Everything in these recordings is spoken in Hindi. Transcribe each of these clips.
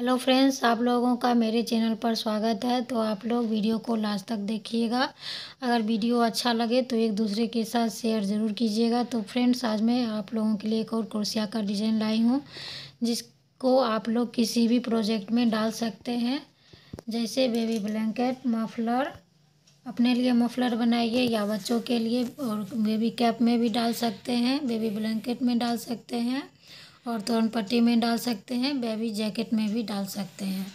हेलो फ्रेंड्स आप लोगों का मेरे चैनल पर स्वागत है तो आप लोग वीडियो को लास्ट तक देखिएगा अगर वीडियो अच्छा लगे तो एक दूसरे के साथ शेयर ज़रूर कीजिएगा तो फ्रेंड्स आज मैं आप लोगों के लिए एक और कुर्सिया का डिज़ाइन लाई हूँ जिसको आप लोग किसी भी प्रोजेक्ट में डाल सकते हैं जैसे बेबी ब्लैंकेट मफलर अपने लिए मफलर बनाइए या बच्चों के लिए और बेबी कैप में भी डाल सकते हैं बेबी ब्लैंकेट में डाल सकते हैं और तोरण पट्टी में डाल सकते हैं बेबी जैकेट में भी डाल सकते हैं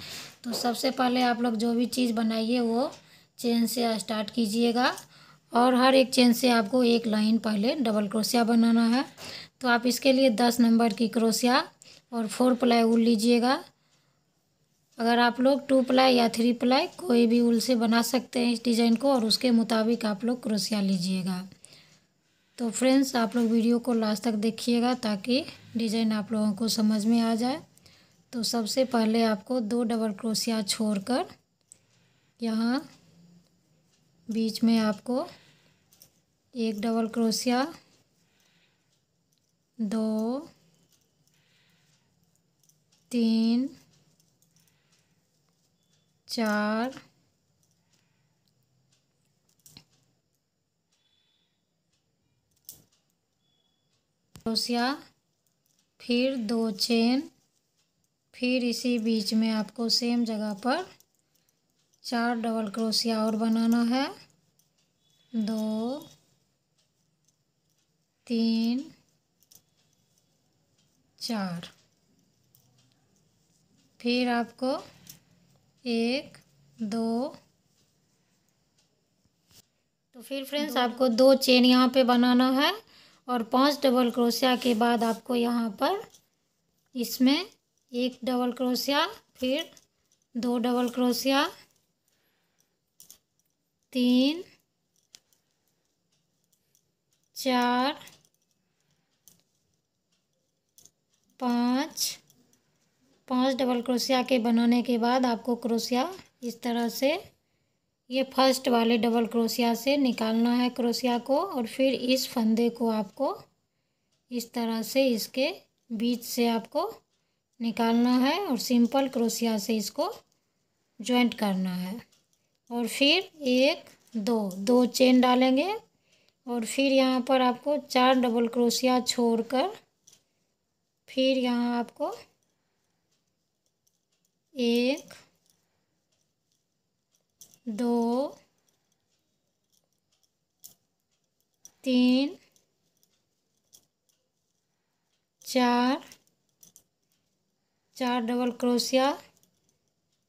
तो सबसे पहले आप लोग जो भी चीज़ बनाइए वो चेन से स्टार्ट कीजिएगा और हर एक चेन से आपको एक लाइन पहले डबल क्रोशिया बनाना है तो आप इसके लिए दस नंबर की क्रोशिया और फोर प्लाई उल लीजिएगा अगर आप लोग टू प्लाई या थ्री प्लाई कोई भी उल से बना सकते हैं इस डिज़ाइन को और उसके मुताबिक आप लोग क्रोशिया लीजिएगा तो फ्रेंड्स आप लोग वीडियो को लास्ट तक देखिएगा ताकि डिजाइन आप लोगों को समझ में आ जाए तो सबसे पहले आपको दो डबल क्रोशिया छोड़कर यहाँ बीच में आपको एक डबल क्रोशिया दो तीन चार क्रोशिया फिर दो चेन फिर इसी बीच में आपको सेम जगह पर चार डबल क्रोशिया और बनाना है दो तीन चार फिर आपको एक दो तो फिर फ्रेंड्स आपको दो चेन यहाँ पे बनाना है और पांच डबल क्रोशिया के बाद आपको यहाँ पर इसमें एक डबल क्रोशिया फिर दो डबल क्रोशिया तीन चार पाँच पांच डबल क्रोशिया के बनाने के बाद आपको क्रोशिया इस तरह से ये फर्स्ट वाले डबल क्रोशिया से निकालना है क्रोशिया को और फिर इस फंदे को आपको इस तरह से इसके बीच से आपको निकालना है और सिंपल क्रोशिया से इसको जॉइंट करना है और फिर एक दो दो चेन डालेंगे और फिर यहाँ पर आपको चार डबल क्रोशिया छोड़कर फिर यहाँ आपको एक दो तीन चार चार डबल क्रोशिया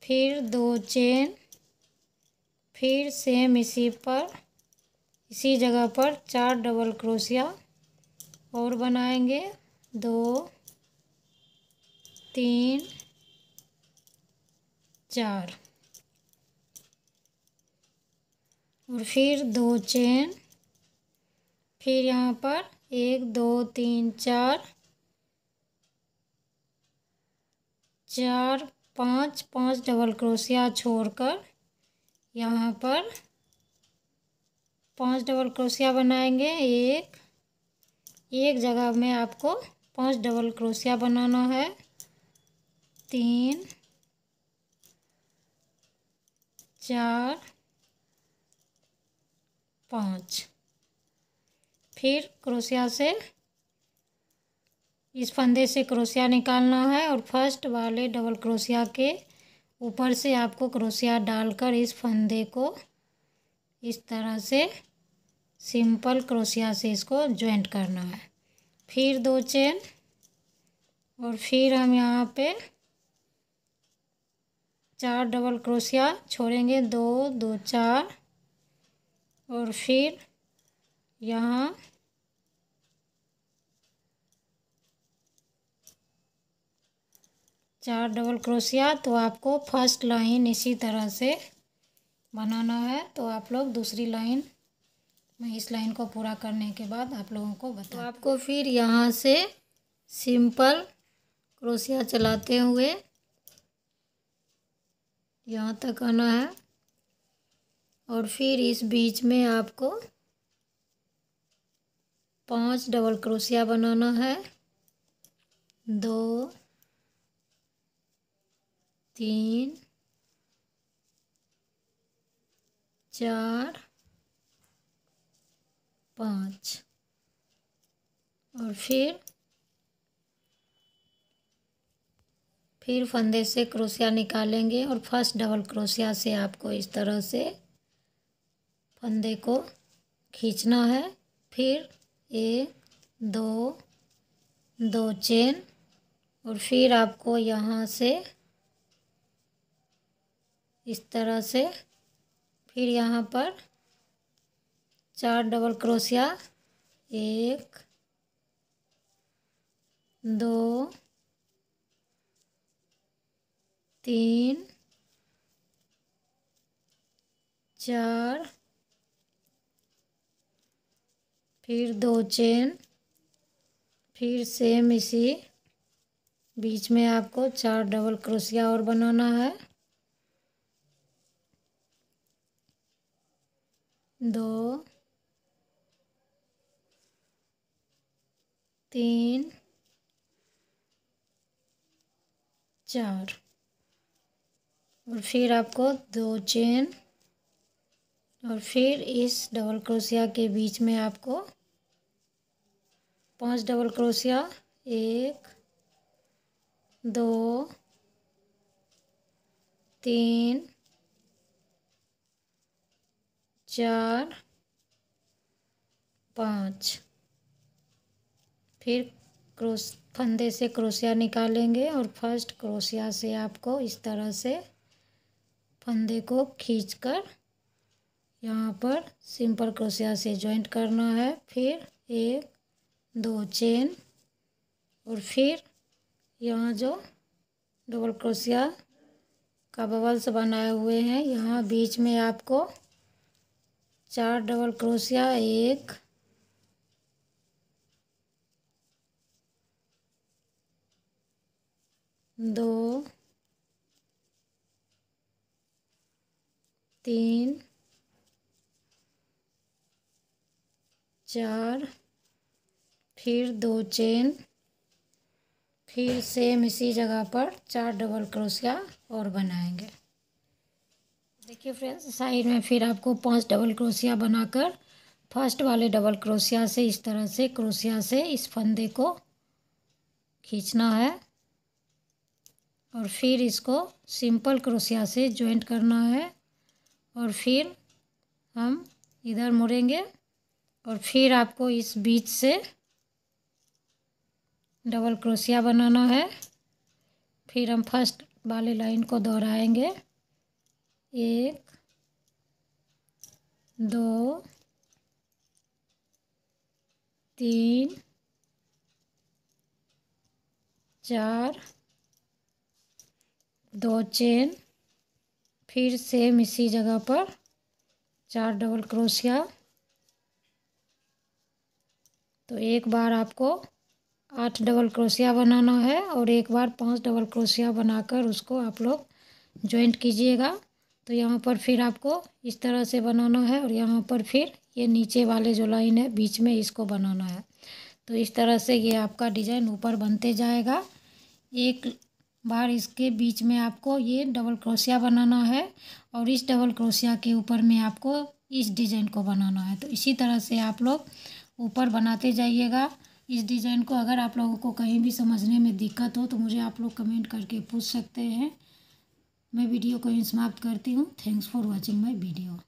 फिर दो चेन फिर सेम इसी पर इसी जगह पर चार डबल क्रोशिया और बनाएंगे दो तीन चार और फिर दो चेन फिर यहाँ पर एक दो तीन चार चार पाँच पाँच डबल क्रोशिया छोड़कर यहाँ पर पाँच डबल क्रोशिया बनाएंगे एक एक जगह में आपको पाँच डबल क्रोशिया बनाना है तीन चार पाँच फिर क्रोशिया से इस फंदे से क्रोशिया निकालना है और फर्स्ट वाले डबल क्रोशिया के ऊपर से आपको क्रोशिया डालकर इस फंदे को इस तरह से सिंपल क्रोशिया से इसको जॉइंट करना है फिर दो चेन और फिर हम यहाँ पे चार डबल क्रोशिया छोड़ेंगे दो दो चार और फिर यहाँ चार डबल क्रोशिया तो आपको फर्स्ट लाइन इसी तरह से बनाना है तो आप लोग दूसरी लाइन मैं इस लाइन को पूरा करने के बाद आप लोगों को बता तो आपको फिर यहाँ से सिंपल क्रोशिया चलाते हुए यहाँ तक आना है और फिर इस बीच में आपको पांच डबल क्रोशिया बनाना है दो तीन चार पाँच और फिर फिर फंदे से क्रोशिया निकालेंगे और फर्स्ट डबल क्रोशिया से आपको इस तरह से फंदे को खींचना है फिर एक दो दो चेन और फिर आपको यहाँ से इस तरह से फिर यहाँ पर चार डबल क्रोशिया एक दो तीन चार फिर दो चेन फिर सेम इसी बीच में आपको चार डबल क्रोशिया और बनाना है दो तीन चार और फिर आपको दो चेन और फिर इस डबल क्रोशिया के बीच में आपको पांच डबल क्रोशिया एक दो तीन चार पाँच फिर क्रोश फंदे से क्रोशिया निकालेंगे और फर्स्ट क्रोशिया से आपको इस तरह से फंदे को खींचकर यहाँ पर सिंपल क्रोशिया से जॉइंट करना है फिर एक दो चेन और फिर यहाँ जो डबल क्रोशिया का बबल्स बनाए हुए हैं यहाँ बीच में आपको चार डबल क्रोशिया एक दो तीन चार फिर दो चेन फिर सेम इसी जगह पर चार डबल क्रोशिया और बनाएंगे देखिए फ्रेंड्स साइड में फिर आपको पांच डबल क्रोशिया बनाकर फर्स्ट वाले डबल क्रोशिया से इस तरह से क्रोशिया से इस फंदे को खींचना है और फिर इसको सिंपल क्रोशिया से ज्वाइंट करना है और फिर हम इधर मुड़ेंगे और फिर आपको इस बीच से डबल क्रोशिया बनाना है फिर हम फर्स्ट वाले लाइन को दोहराएंगे एक दो तीन चार दो चेन फिर सेम इसी जगह पर चार डबल क्रोशिया तो एक बार आपको आठ डबल क्रोशिया बनाना है और एक बार पांच डबल क्रोशिया बनाकर उसको आप लोग ज्वाइंट कीजिएगा तो यहाँ पर फिर आपको इस तरह से बनाना है और यहाँ पर फिर ये नीचे वाले जो लाइन है बीच में इसको बनाना है तो इस तरह से ये आपका डिज़ाइन ऊपर बनते जाएगा एक बार इसके बीच में आपको ये डबल क्रोशिया बनाना है और इस डबल क्रोशिया के ऊपर में आपको इस डिज़ाइन को बनाना है तो इसी तरह से आप लोग ऊपर बनाते जाइएगा इस डिज़ाइन को अगर आप लोगों को कहीं भी समझने में दिक्कत हो तो मुझे आप लोग कमेंट करके पूछ सकते हैं मैं वीडियो को ही समाप्त करती हूँ thanks for watching my video